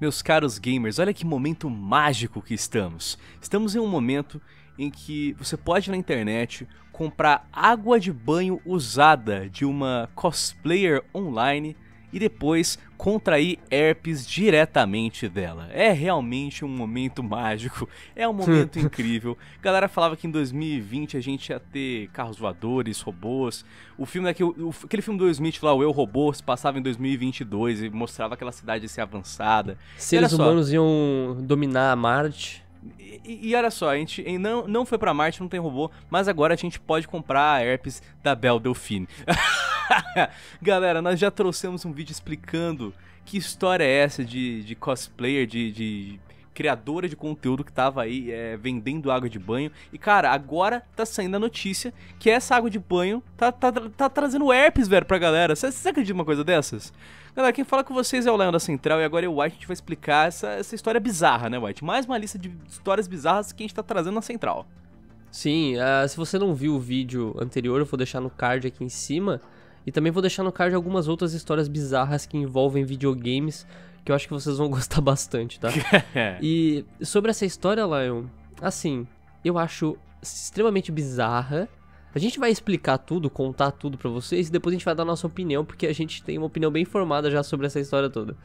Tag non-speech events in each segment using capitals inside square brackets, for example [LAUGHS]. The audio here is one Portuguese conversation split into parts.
Meus caros gamers, olha que momento mágico que estamos. Estamos em um momento em que você pode na internet comprar água de banho usada de uma cosplayer online e depois contrair herpes diretamente dela. É realmente um momento mágico, é um momento [LAUGHS] incrível. Galera falava que em 2020 a gente ia ter carros voadores, robôs. O filme daquele, aquele filme do Smith lá, o Eu Robô, se passava em 2022 e mostrava aquela cidade ser avançada. Seres humanos iam dominar Marte. E, e, e, olha só, a gente não, não foi para Marte, não tem robô, mas agora a gente pode comprar a herpes da Belle Delphine. [LAUGHS] [LAUGHS] Galera, nós já trouxemos um vídeo explicando que história é essa de, de cosplayer, de, de criadora de conteúdo que tava aí é, vendendo água de banho. E, cara, agora tá saindo a notícia que essa água de banho tá, tá, tá trazendo herpes, velho, pra galera. Você acredita uma coisa dessas? Galera, quem fala com vocês é o Leão da Central e agora o White, a gente vai explicar essa, essa história bizarra, né, White? Mais uma lista de histórias bizarras que a gente tá trazendo na Central. Sim, uh, se você não viu o vídeo anterior, eu vou deixar no card aqui em cima. E também vou deixar no card algumas outras histórias bizarras que envolvem videogames, que eu acho que vocês vão [LAUGHS] gostar bastante, tá? [LAUGHS] e sobre essa história, Lion, assim, eu acho extremamente bizarra. A gente vai explicar tudo, contar tudo para vocês e depois a gente vai dar a nossa opinião, porque a gente tem uma opinião bem formada já sobre essa história toda.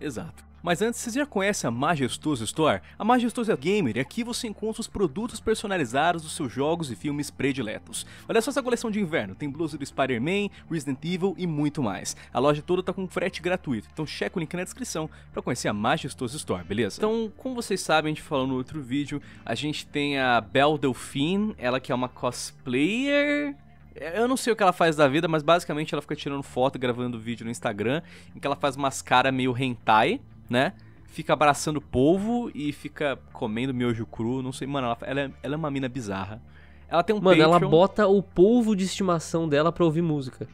Exato. Mas antes, você já conhece a Majestoso Store? A Majestoso é gamer e aqui você encontra os produtos personalizados dos seus jogos e filmes prediletos. Olha só essa coleção de inverno, tem blusa do Spider-Man, Resident Evil e muito mais. A loja toda tá com frete gratuito, então checa o link na descrição para conhecer a Majestoso Store, beleza? Então, como vocês sabem, a gente falou no outro vídeo, a gente tem a Belle Delphine, ela que é uma cosplayer... Eu não sei o que ela faz da vida, mas basicamente ela fica tirando foto, gravando vídeo no Instagram, em que ela faz umas caras meio hentai né? Fica abraçando o povo e fica comendo miojo cru, não sei. Mano, ela, ela, é, ela é uma mina bizarra. Ela tem um Mano, Patreon. ela bota o povo de estimação dela pra ouvir música.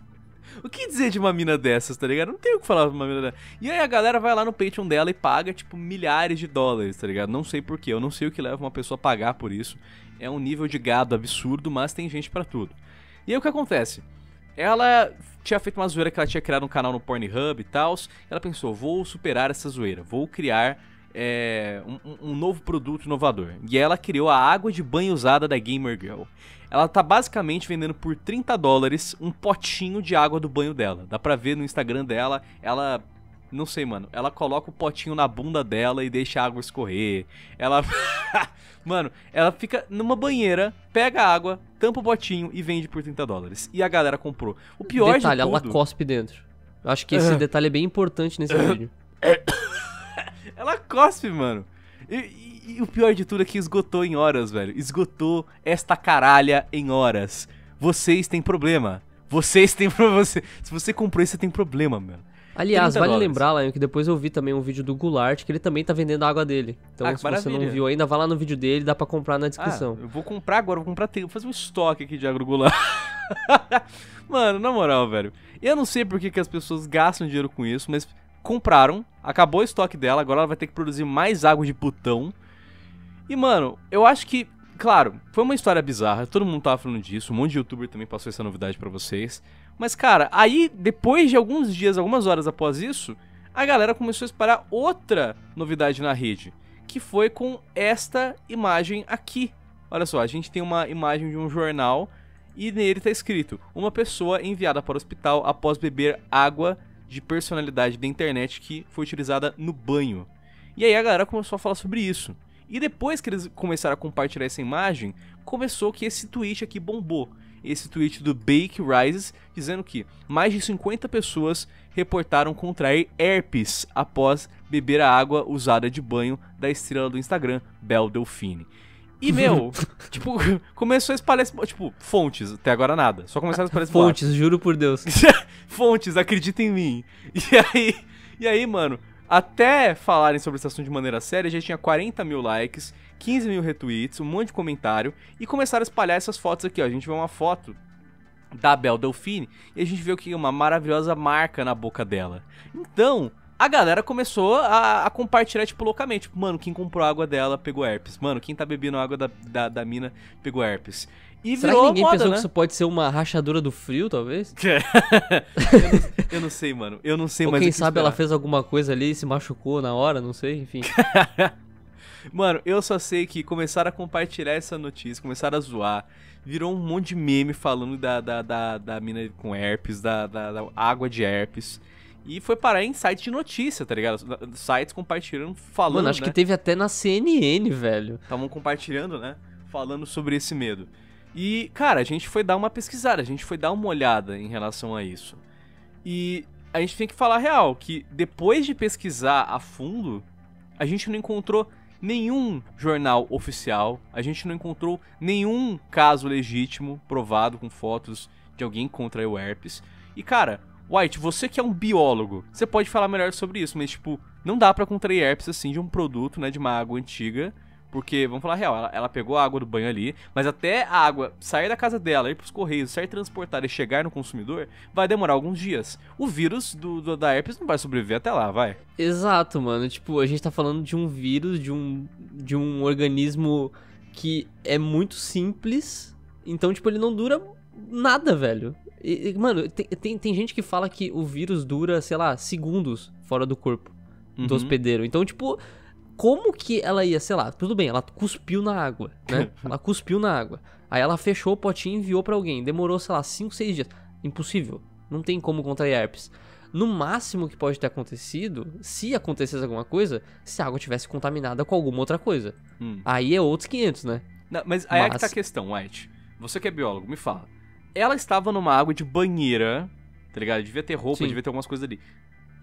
[LAUGHS] o que dizer de uma mina dessas, tá ligado? Não tem o que falar de uma mina dessas. E aí a galera vai lá no Patreon dela e paga, tipo, milhares de dólares, tá ligado? Não sei porquê, eu não sei o que leva uma pessoa a pagar por isso. É um nível de gado absurdo, mas tem gente para tudo. E aí o que acontece? Ela tinha feito uma zoeira que ela tinha criado um canal no Pornhub e tal. Ela pensou: vou superar essa zoeira, vou criar é, um, um, novo produto inovador. E ela criou a água de banho usada da Gamer Girl. Ela tá basicamente vendendo por 30 dólares um potinho de água do banho dela. Dá pra ver no Instagram dela, ela não sei, mano. Ela coloca o potinho na bunda dela e deixa a água escorrer. Ela. [LAUGHS] mano, ela fica numa banheira, pega a água, tampa o potinho e vende por 30 dólares. E a galera comprou. O pior detalhe, de tudo... Detalhe, ela cospe dentro. Eu acho que esse detalhe é bem importante nesse vídeo. [COUGHS] ela cospe, mano. E, e, e o pior de tudo é que esgotou em horas, velho. Esgotou esta caralha em horas. Vocês têm problema. Vocês têm problema. [LAUGHS] Se você comprou isso, você tem problema, mano. Aliás, vale dólares. lembrar, Lion, que depois eu vi também um vídeo do Goulart, que ele também tá vendendo a água dele. Então, ah, se maravilha. você não viu ainda, vai lá no vídeo dele, dá pra comprar na descrição. Ah, eu vou comprar agora, vou comprar, vou fazer um estoque aqui de agro Goulart. [LAUGHS] Mano, na moral, velho. Eu não sei por que, que as pessoas gastam dinheiro com isso, mas compraram, acabou o estoque dela, agora ela vai ter que produzir mais água de putão. E, mano, eu acho que, claro, foi uma história bizarra, todo mundo tava falando disso, um monte de youtuber também passou essa novidade para vocês. Mas, cara, aí, depois de alguns dias, algumas horas após isso, a galera começou a espalhar outra novidade na rede, que foi com esta imagem aqui. Olha só, a gente tem uma imagem de um jornal e nele está escrito: Uma pessoa enviada para o hospital após beber água de personalidade da internet que foi utilizada no banho. E aí a galera começou a falar sobre isso. E depois que eles começaram a compartilhar essa imagem, começou que esse tweet aqui bombou esse tweet do Bake Rises dizendo que mais de 50 pessoas reportaram contrair herpes após beber a água usada de banho da estrela do Instagram, Bel Delfine. E, meu, [LAUGHS] tipo, começou a espalhar. Tipo, fontes, até agora nada. Só começaram a espalhar. Fontes, juro por Deus. [LAUGHS] fontes, acredita em mim. E aí, e aí, mano, até falarem sobre esse assunto de maneira séria, já tinha 40 mil likes, 15 mil retweets, um monte de comentário, e começaram a espalhar essas fotos aqui, ó. A gente vê uma foto da Bel Delfine e a gente vê o que é uma maravilhosa marca na boca dela. Então, a galera começou a, a, compartilhar, tipo, loucamente. Tipo, mano, quem comprou água dela pegou herpes. Mano, quem tá bebendo água da, da, da mina pegou herpes. E Será virou que ninguém moda, pensou né? que isso pode ser uma rachadura do frio, talvez? [LAUGHS] eu, não, eu, não, sei, mano. Eu não sei Ou Quem sabe esperar. ela fez alguma coisa ali e se machucou na hora, não sei, enfim. [LAUGHS] mano, eu só sei que começaram a compartilhar essa notícia, começaram a zoar. Virou um monte de meme falando da, da, da, da mina com herpes, da, da, da água de herpes. E foi parar em sites de notícia, tá ligado? Sites compartilhando, falando. Mano, acho né? que teve até na CNN, velho. Estavam compartilhando, né? Falando sobre esse medo. E, cara, a gente foi dar uma pesquisada, a gente foi dar uma olhada em relação a isso. E a gente tem que falar real, que depois de pesquisar a fundo, a gente não encontrou nenhum jornal oficial, a gente não encontrou nenhum caso legítimo provado com fotos de alguém contra o herpes. E, cara, White, você que é um biólogo, você pode falar melhor sobre isso, mas, tipo, não dá para contrair herpes, assim, de um produto, né, de uma água antiga, porque, vamos falar a real, ela, ela, pegou a água do banho ali, mas até a água sair da casa dela, ir pros correios, ser transportada e chegar no consumidor, vai demorar alguns dias. O vírus do, do, da herpes não vai sobreviver até lá, vai. Exato, mano. Tipo, a gente tá falando de um vírus, de um, de um organismo que é muito simples, então, tipo, ele não dura nada, velho. E, e, mano, tem, tem, tem, gente que fala que o vírus dura, sei lá, segundos fora do corpo uhum. do hospedeiro. Então, tipo, como que ela ia, sei lá, tudo bem, ela cuspiu na água, né? [LAUGHS] ela cuspiu na água. Aí ela fechou o potinho e enviou para alguém. Demorou, sei lá, 5, 6 dias. Impossível. Não tem como contrair herpes. No máximo que pode ter acontecido, se acontecesse alguma coisa, se a água tivesse contaminada com alguma outra coisa. Hum. Aí é outros 500, né? Não, mas aí mas... é que tá a questão, White. Você que é biólogo, me fala. Ela estava numa água de banheira, tá ligado? Devia ter roupa, Sim. devia ter algumas coisas ali.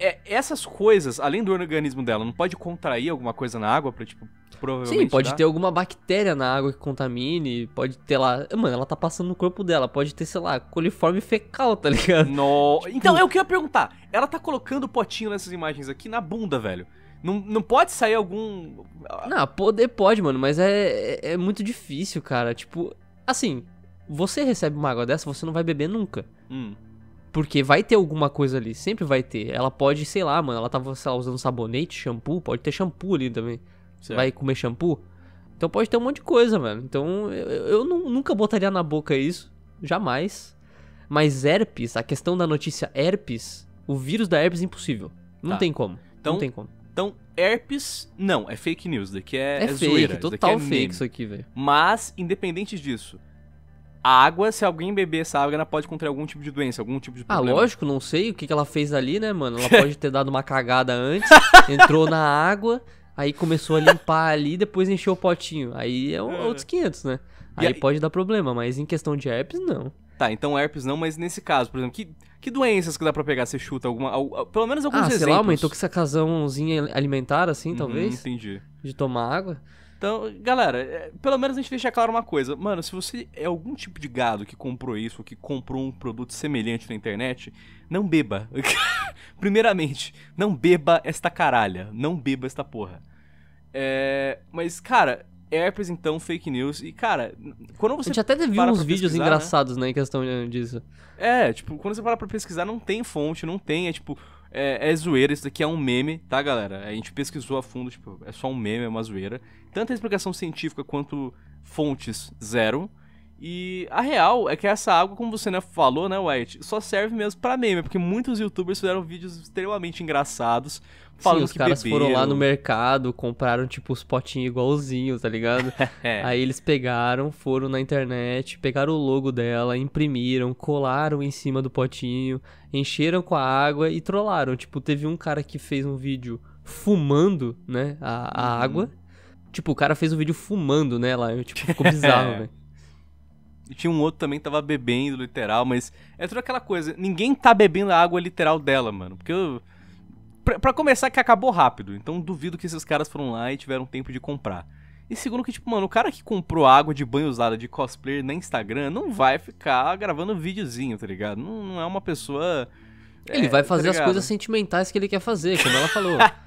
É, essas coisas, além do organismo dela, não pode contrair alguma coisa na água pra, tipo, provavelmente. Sim, pode dar? ter alguma bactéria na água que contamine, pode ter lá. Mano, ela tá passando no corpo dela, pode ter, sei lá, coliforme fecal, tá ligado? No... [LAUGHS] Tipo... Então é o que eu ia perguntar. Ela tá colocando o potinho nessas imagens aqui na bunda, velho. Não, não pode sair algum. Não, poder pode, mano, mas é, é, é muito difícil, cara. Tipo, assim, você recebe uma água dessa, você não vai beber nunca. Hum. Porque vai ter alguma coisa ali, sempre vai ter. Ela pode, sei lá, mano, ela tava, lá, usando sabonete, shampoo, pode ter shampoo ali também. Certo. Vai comer shampoo? Então pode ter um monte de coisa, mano. Então eu, eu não, nunca botaria na boca isso, jamais. Mas herpes, a questão da notícia herpes, o vírus da herpes é impossível. Não tá. tem como. Então, não tem como. Então, herpes, não, é fake news. Daqui é, é, é fake, zoeira. É total é fake meme. isso aqui, velho. Mas, independente disso, a água, se alguém beber essa água, ela pode contrair algum tipo de doença, algum tipo de ah, problema. Ah, lógico, não sei o que, que ela fez ali, né, mano? Ela [LAUGHS] pode ter dado uma cagada antes, entrou na água, aí começou a limpar ali, depois encheu o potinho. Aí é, é. outros 500, né? Aí, aí, pode dar problema, mas em questão de herpes, não. Tá, então herpes não, mas nesse caso, por exemplo, que, que doenças que dá pra pegar? Você chuta alguma. pelo menos alguns ah, exemplos. sei lá, essa casãozinha alimentar, assim, uhum, talvez? Entendi. De tomar água. Então, galera, é, pelo menos a gente deixa claro uma coisa. Mano, se você é algum tipo de gado que comprou isso ou que comprou um produto semelhante na internet, não beba. [LAUGHS] Primeiramente, não beba esta caralha. Não beba esta porra. É... Mas, cara, herpes então, fake news. E, cara, quando você. A gente até viu uns vídeos né? engraçados, né? né, em questão disso. É, tipo, quando você para pra pesquisar, não tem fonte, não tem. É tipo é, é, zoeira, isso daqui é um meme, tá, galera? A gente pesquisou a fundo, tipo, é só um meme, é uma zoeira. Tanto a explicação científica quanto fontes, zero. E a real é que essa água, como você né, falou, né, White, só serve mesmo para meme, porque muitos youtubers fizeram vídeos extremamente engraçados. Falando Sim, os que caras beberam. foram lá no mercado, compraram tipo os potinhos igualzinhos, tá ligado? [LAUGHS] é. Aí eles pegaram, foram na internet, pegaram o logo dela, imprimiram, colaram em cima do potinho, encheram com a água e trollaram. Tipo, teve um cara que fez um vídeo fumando, né, a, a uhum. água. Tipo, o cara fez um vídeo fumando, né, lá. Tipo, ficou bizarro, velho. [LAUGHS] É. Né? E tinha um outro também que tava bebendo, literal, mas é toda aquela coisa. Ninguém tá bebendo a água literal dela, mano. Porque eu. Pra, começar, que acabou rápido. Então duvido que esses caras foram lá e tiveram tempo de comprar. E segundo que, tipo, mano, o cara que comprou água de banho usada de cosplayer na Instagram não vai ficar gravando videozinho, tá ligado? Não, não é uma pessoa. Ele é, vai fazer tá as coisas sentimentais que ele quer fazer, como ela falou. [LAUGHS]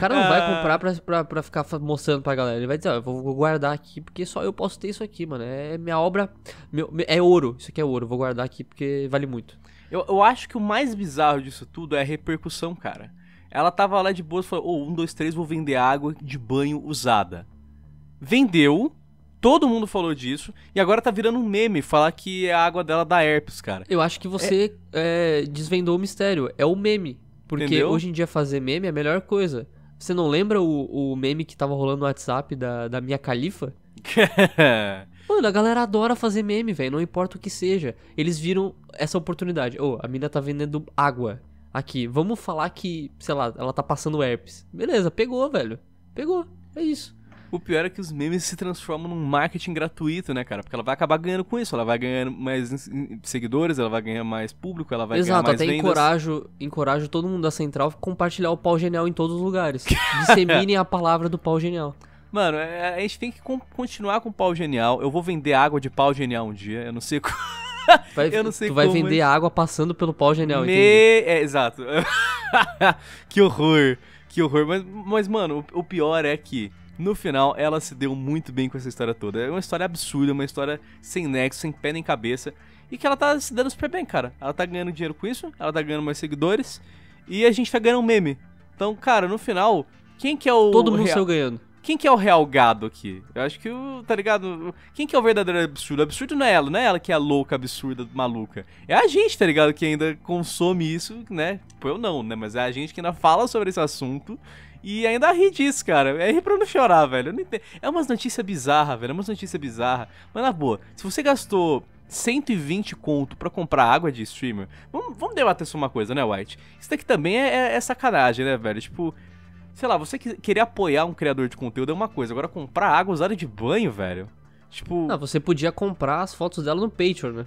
cara não vai ah. comprar pra, pra, pra ficar mostrando pra galera. Ele vai dizer, ó, eu vou guardar aqui porque só eu posso ter isso aqui, mano. É, é minha obra. Meu, é ouro. Isso aqui é ouro. vou guardar aqui porque vale muito. Eu, eu acho que o mais bizarro disso tudo é a repercussão, cara. Ela tava lá de boa e falou: Ô, oh, um, dois, três, vou vender água de banho usada. Vendeu, todo mundo falou disso, e agora tá virando um meme falar que é a água dela dá herpes, cara. Eu acho que você é... É, desvendou o mistério. É o meme. Porque Entendeu? hoje em dia fazer meme é a melhor coisa. Você não lembra o, o meme que tava rolando no WhatsApp da, da minha califa? [LAUGHS] Mano, a galera adora fazer meme, velho. Não importa o que seja. Eles viram essa oportunidade. Ô, oh, a mina tá vendendo água aqui. Vamos falar que, sei lá, ela tá passando herpes. Beleza, pegou, velho. Pegou. É isso. O pior é que os memes se transformam num marketing gratuito, né, cara? Porque ela vai acabar ganhando com isso, ela vai ganhar mais seguidores, ela vai ganhar mais público, ela vai Exato, ganhar mais vendas. Exato, até encorajo todo mundo da Central a compartilhar o pau genial em todos os lugares. [LAUGHS] Disseminem a palavra do pau genial. Mano, é, a gente tem que continuar com o pau genial. Eu vou vender água de pau genial um dia, eu não sei como... [LAUGHS] Vai, eu não sei tu vai como, vender mas... É. água passando pelo pau genial, Me... É, exato. [LAUGHS] que horror, que horror. Mas, mas mano, o, o pior é que no final, ela se deu muito bem com essa história toda. É uma história absurda, uma história sem nexo, sem pé nem cabeça. E que ela tá se dando super bem, cara. Ela tá ganhando dinheiro com isso, ela tá ganhando mais seguidores. E a gente tá ganhando um meme. Então, cara, no final, quem que é o. Todo mundo real... saiu ganhando. Quem que é o real gado aqui? Eu acho que o. Tá ligado? Quem que é o verdadeiro absurdo? O absurdo não é ela, não é ela que é a louca, absurda, maluca. É a gente, tá ligado? Que ainda consome isso, né? Tipo, eu não, né? Mas é a gente que ainda fala sobre esse assunto e ainda ri disso, cara. É rir pra não chorar, velho. Não é umas notícias bizarras, velho. É umas notícias bizarras. Mas na boa, se você gastou 120 conto para comprar água de streamer, vamos, vamos debater sobre uma coisa, né, White? Isso daqui também é, é, é sacanagem, né, velho? Tipo, sei lá, você querer apoiar um criador de conteúdo é uma coisa. Agora comprar água usada de banho, velho. Tipo. Ah, você podia comprar as fotos dela no Patreon, né?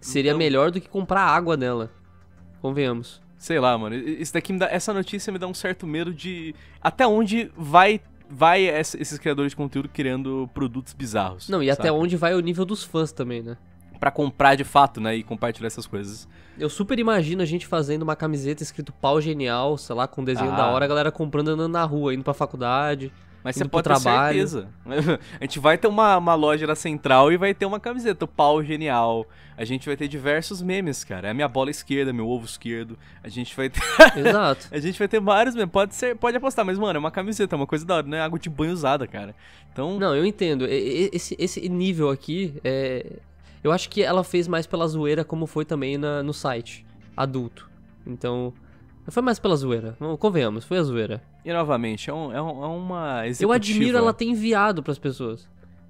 Seria então... melhor do que comprar água dela. Convenhamos. Sei lá, mano. Isso daqui me dá, essa notícia me dá um certo medo de até onde vai vai esses criadores de conteúdo criando produtos bizarros. Não, e sabe? até onde vai o nível dos fãs também, né? Pra comprar de fato, né? E compartilhar essas coisas. Eu super imagino a gente fazendo uma camiseta escrito pau genial, sei lá, com um desenho ah. da hora, a galera comprando andando na rua, indo pra faculdade. Mas você pode ter certeza. [LAUGHS] A gente vai ter uma, uma loja na central e vai ter uma camiseta, o pau genial. A gente vai ter diversos memes, cara. É a minha bola esquerda, meu ovo esquerdo. A gente vai ter. [LAUGHS] Exato. a gente vai ter vários memes. Pode ser, pode apostar, mas, mano, é uma camiseta, é uma coisa da hora, não é água de banho usada, cara. Então. Não, eu entendo. Esse, esse nível aqui é. Eu acho que ela fez mais pela zoeira, como foi também na, no site adulto. Então, foi mais pela zoeira. Convenhamos, foi a zoeira. E novamente, é, um, é, um, é uma executiva. Eu admiro ela ter enviado para as pessoas.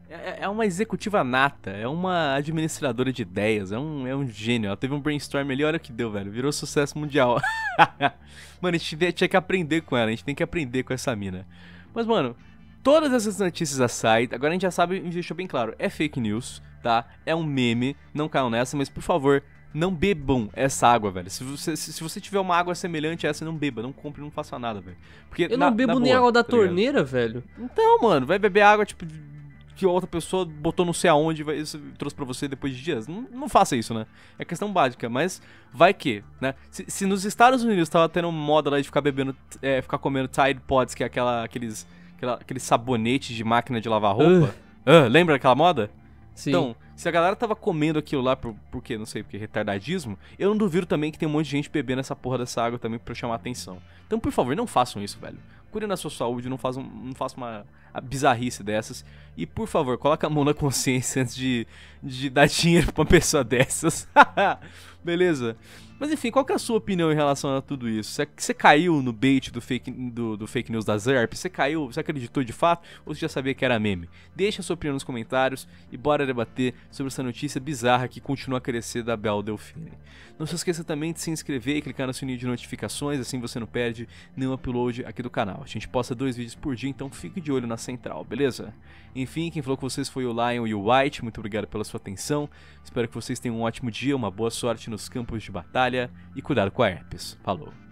É, é, é, uma executiva nata, é uma administradora de ideias, é um, é um gênio. Ela teve um brainstorm ali, olha o que deu, velho. Virou sucesso mundial. [LAUGHS] mano, a gente tinha que aprender com ela, a gente tem que aprender com essa mina. Mas, mano, todas essas notícias a site, agora a gente já sabe, a gente deixou bem claro, é fake news, tá? É um meme, não caiam nessa, mas por favor, não bebam essa água, velho. Se você, se, você tiver uma água semelhante a essa, não beba, não compre, não faça nada, velho. Porque eu na, não bebo nem boa, água da tá torneira, ligado? velho. Então, mano, vai beber água tipo que outra pessoa botou não sei aonde e trouxe para você depois de dias. Não, não, faça isso, né? É questão básica, mas vai que, né? Se, se nos Estados Unidos tava tendo moda lá de ficar bebendo, é, ficar comendo Tide Pods, que é aquela, aqueles, aquela, aqueles sabonetes de máquina de lavar roupa. Uh. Uh, lembra aquela moda? Sim. Então, se a galera tava comendo aquilo lá por, por quê? Não sei, porque retardadismo, eu não duvido também que tem um monte de gente bebendo essa porra dessa água também para chamar atenção. Então, por favor, não façam isso, velho. Cuidem da sua saúde, não façam, não façam uma bizarrice dessas. E por favor, coloca a mão na consciência antes de, de dar dinheiro pra uma pessoa dessas. [LAUGHS] Beleza? Mas enfim, qual é a sua opinião em relação a tudo isso? Você caiu no bait do fake, do, do fake news da ZERP? Você caiu, você acreditou de fato? Ou você já sabia que era meme? Deixa a sua opinião nos comentários e bora debater sobre essa notícia bizarra que continua a crescer da Bel Delfine. Não se esqueça também de se inscrever e clicar no sininho de notificações, assim você não perde nenhum upload aqui do canal. A gente posta dois vídeos por dia, então fique de olho nas central, beleza? Enfim, quem falou com vocês foi o Lion e o White, muito obrigado pela sua atenção. Espero que vocês tenham um ótimo dia, uma boa sorte nos campos de batalha e cuidado com a herpes. Falou!